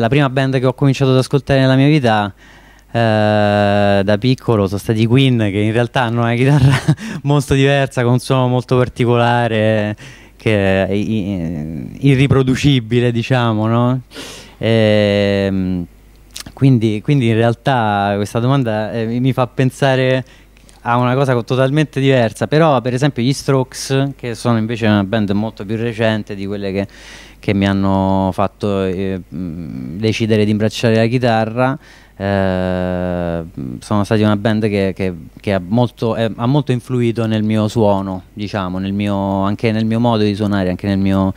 La prima band che ho cominciato ad ascoltare nella mia vita eh, da piccolo sono stati Queen che in realtà hanno una chitarra molto diversa con un suono molto particolare che è irriproducibile diciamo no? E, ehm, quindi, quindi, in realtà questa domanda eh, mi fa pensare a una cosa totalmente diversa però per esempio gli Strokes che sono invece una band molto più recente di quelle che che mi hanno fatto eh, decidere di imbracciare la chitarra. Eh, sono stati una band che, che, che ha, molto, eh, ha, molto, influito nel mio suono, diciamo, nel mio, anche nel mio modo di suonare, anche nel mio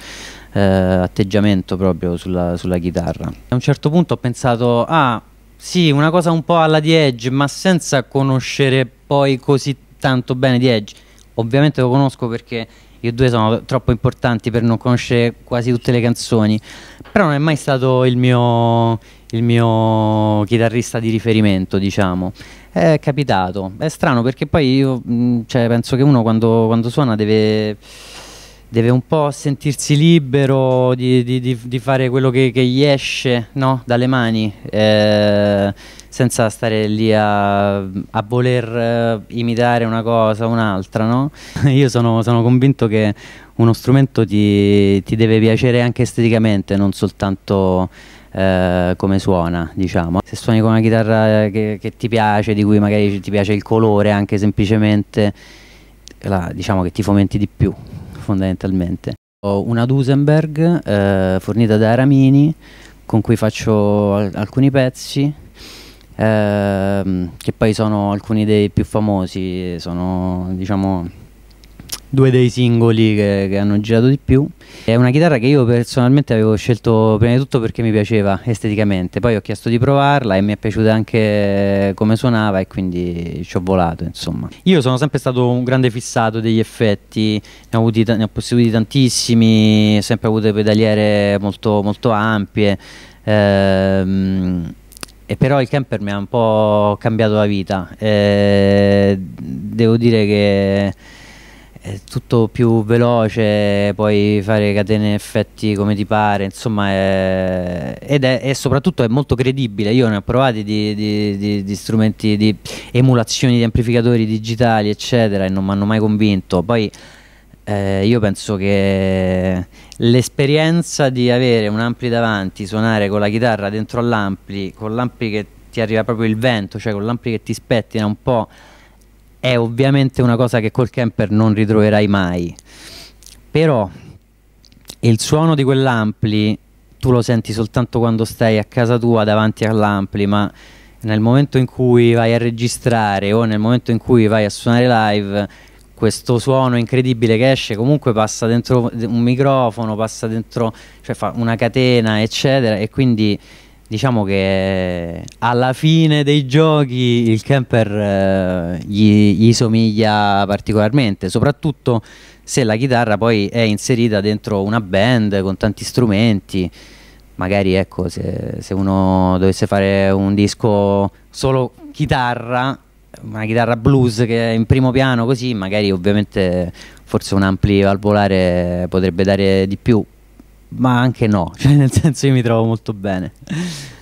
eh, atteggiamento proprio sulla, sulla, chitarra. A un certo punto ho pensato, ah sì, una cosa un po' alla di Edge, ma senza conoscere poi così tanto bene di Edge. Ovviamente lo conosco perché io due sono troppo importanti per non conoscere quasi tutte le canzoni, però non è mai stato il mio, il mio chitarrista di riferimento, diciamo. È capitato, è strano perché poi io mm, cioè, penso che uno quando, quando suona deve deve un po' sentirsi libero di, di, di, di fare quello che, che, gli esce no? dalle mani. Eh, senza stare lì a, a voler eh, imitare una cosa o un'altra, no? Io sono, sono, convinto che uno strumento ti, ti, deve piacere anche esteticamente, non soltanto eh, come suona, diciamo. Se suoni con una chitarra che, che ti piace, di cui magari ti piace il colore anche semplicemente, la, diciamo che ti fomenti di più fondamentalmente. Ho una Dusenberg eh, fornita da Aramini con cui faccio al alcuni pezzi ehm, che poi sono alcuni dei più famosi, sono diciamo due dei singoli che, che, hanno girato di più. È una chitarra che io personalmente avevo scelto prima di tutto perché mi piaceva esteticamente, poi ho chiesto di provarla e mi è piaciuta anche come suonava e quindi ci ho volato insomma. Io sono sempre stato un grande fissato degli effetti, ne ho, avuti, ne ho posseduti tantissimi, ho sempre avuto pedaliere molto, molto ampie. Ehm, e però il camper mi ha un po' cambiato la vita. Eh, devo dire che è eh, tutto più veloce, puoi fare catene effetti come ti pare, insomma, è, ed è, è soprattutto è molto credibile. Io ne ho provati di, di, di, di strumenti, di emulazioni di amplificatori digitali, eccetera, e non mi hanno mai convinto. Poi eh, io penso che l'esperienza di avere un ampli davanti, suonare con la chitarra dentro all'ampli, con l'ampli che ti arriva proprio il vento, cioè con l'ampli che ti spettina un po', è ovviamente una cosa che col camper non ritroverai mai. Però il suono di quell'ampli tu lo senti soltanto quando stai a casa tua davanti all'ampli, ma nel momento in cui vai a registrare o nel momento in cui vai a suonare live questo suono incredibile che esce, comunque passa dentro un microfono, passa dentro, cioè fa una catena, eccetera, e quindi diciamo che alla fine dei giochi il camper eh, gli, gli, somiglia particolarmente, soprattutto se la chitarra poi è inserita dentro una band con tanti strumenti. Magari ecco, se, se uno dovesse fare un disco solo chitarra, una chitarra blues che è in primo piano così magari ovviamente forse un ampli valvolare potrebbe dare di più ma anche no, cioè nel senso io mi trovo molto bene